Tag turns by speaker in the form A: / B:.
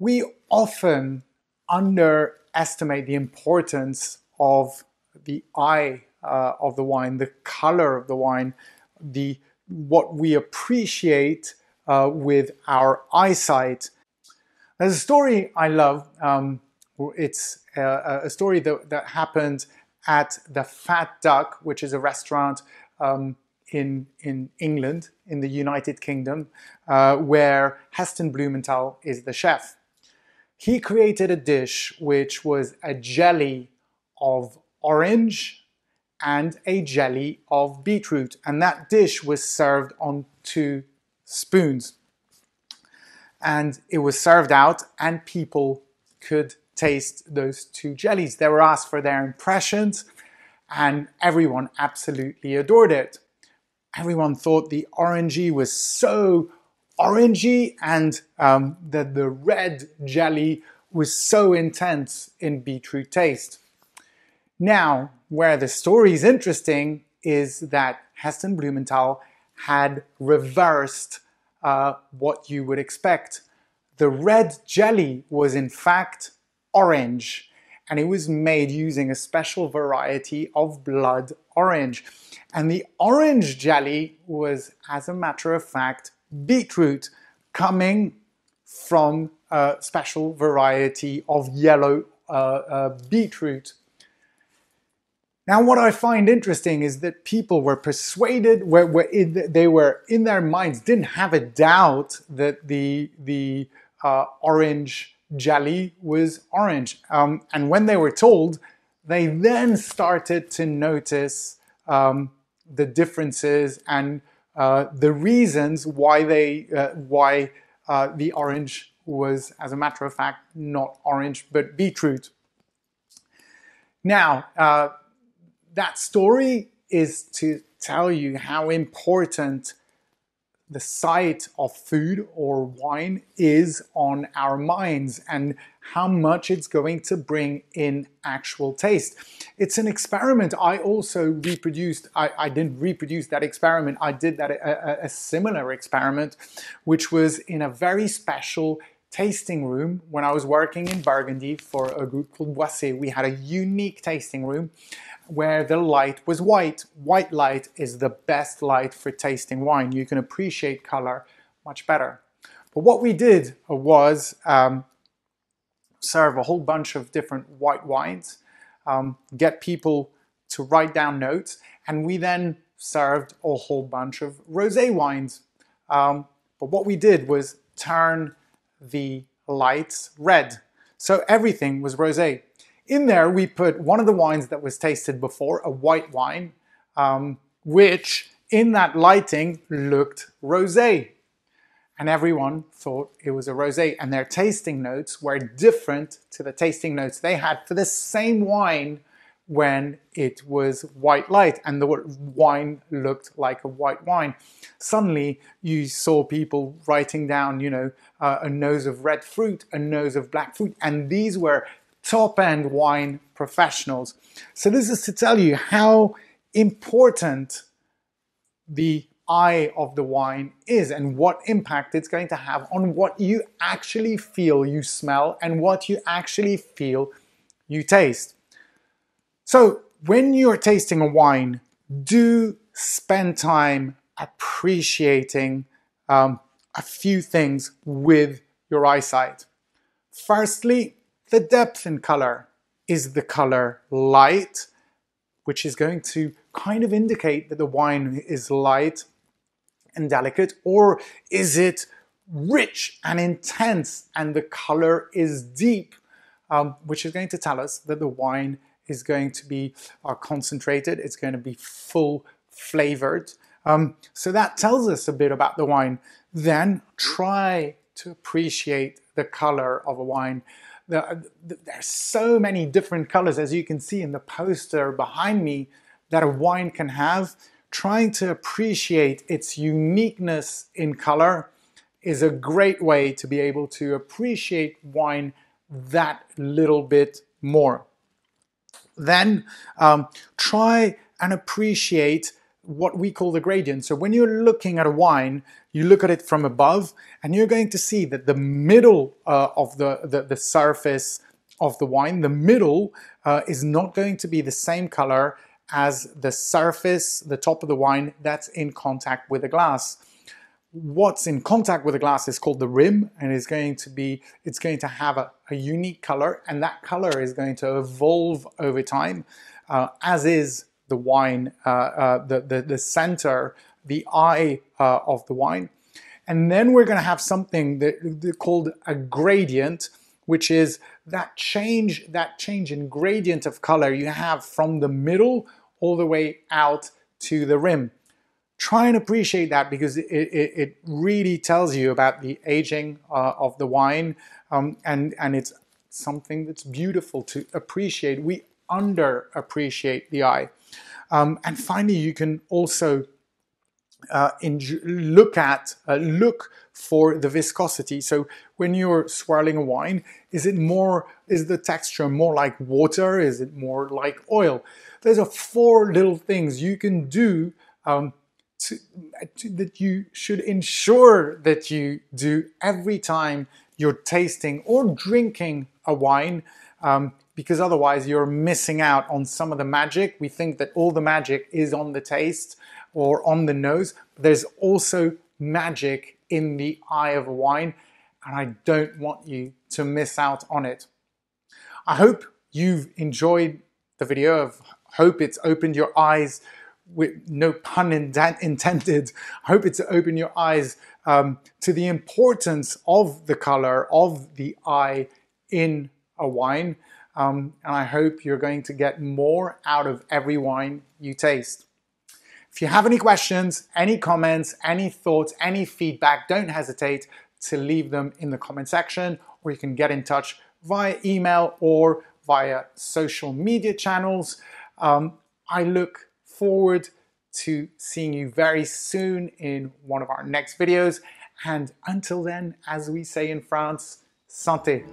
A: we often underestimate the importance of the eye uh, of the wine, the color of the wine, the what we appreciate uh, with our eyesight. There's a story I love. Um, it's a, uh, a story that, that, happened at the Fat Duck, which is a restaurant um, in in England, in the United Kingdom, uh, where Heston Blumenthal is the chef he created a dish which was a jelly of orange and a jelly of beetroot. And that dish was served on two spoons. And it was served out, and people could taste those two jellies. They were asked for their impressions, and everyone absolutely adored it. Everyone thought the orangey was so orangey and um, that the red jelly was so intense in beetroot taste. Now, where the story is interesting is that Heston Blumenthal had reversed uh, what you would expect. The red jelly was in fact orange and it was made using a special variety of blood orange. And the orange jelly was, as a matter of fact, beetroot coming from a special variety of yellow uh, uh, beetroot. Now, what I find interesting is that people were persuaded, were, were in, they were in their minds, didn't have a doubt that the, the uh, orange jelly was orange. Um, and when they were told, they then started to notice um, the differences and uh, the reasons why they uh, why uh, the orange was, as a matter of fact, not orange but beetroot. Now, that story is to tell you how important the sight of food or wine is on our minds and how much it's going to bring in actual taste. It's an experiment. I also reproduced, I, I didn't reproduce that experiment, I did that a, a, a similar experiment, which was in a very special tasting room. When I was working in Burgundy for a group called Boissé, we had a unique tasting room where the light was white. White light is the best light for tasting wine. You can appreciate color much better. But what we did was um, serve a whole bunch of different white wines, um, get people to write down notes, and we then served a whole bunch of rosé wines. Um, but what we did was turn the lights red. So everything was rosé. In there, we put one of the wines that was tasted before, a white wine, um, which in that lighting looked rosé. And everyone thought it was a rosé, and their tasting notes were different to the tasting notes they had for the same wine when it was white light and the wine looked like a white wine. Suddenly, you saw people writing down, you know, uh, a nose of red fruit, a nose of black fruit, and these were top end wine professionals. So, this is to tell you how important the eye of the wine is and what impact it's going to have on what you actually feel you smell and what you actually feel you taste. So when you're tasting a wine, do spend time appreciating um, a few things with your eyesight. Firstly, the depth in color. Is the color light, which is going to kind of indicate that the wine is light and delicate, or is it rich and intense and the color is deep, um, which is going to tell us that the wine is going to be uh, concentrated, it's going to be full flavored. Um, so that tells us a bit about the wine. Then try to appreciate the color of a wine. There, there's so many different colors, as you can see in the poster behind me, that a wine can have. Trying to appreciate its uniqueness in color is a great way to be able to appreciate wine that little bit more then um, try and appreciate what we call the gradient. So when you're looking at a wine, you look at it from above and you're going to see that the middle uh, of the, the, the, surface of the wine, the middle uh, is not going to be the same color as the surface, the top of the wine that's in contact with the glass what's in contact with the glass is called the rim and is going to be it's going to have a, a unique color and that color is going to evolve over time uh, as is the wine uh, uh, the, the, the center the eye uh, of the wine and then we're going to have something that, that called a gradient which is that change that change in gradient of color you have from the middle all the way out to the rim try and appreciate that because it, it, it really tells you about the aging uh, of the wine um, and, and it's something that's beautiful to appreciate. We underappreciate the eye. Um, and finally, you can also uh, look at, uh, look for the viscosity. So when you're swirling a wine, is it more, is the texture more like water? Is it more like oil? There's a four little things you can do um, to, to, that you should ensure that you do every time you're tasting or drinking a wine, um, because otherwise you're missing out on some of the magic. We think that all the magic is on the taste or on the nose, but there's also magic in the eye of a wine, and I don't want you to miss out on it. I hope you've enjoyed the video. I hope it's opened your eyes no pun intended, hope to open your eyes um, to the importance of the color of the eye in a wine. Um, and I hope you're going to get more out of every wine you taste. If you have any questions, any comments, any thoughts, any feedback, don't hesitate to leave them in the comment section or you can get in touch via email or via social media channels. Um, I look forward to seeing you very soon in one of our next videos. And until then, as we say in France, santé.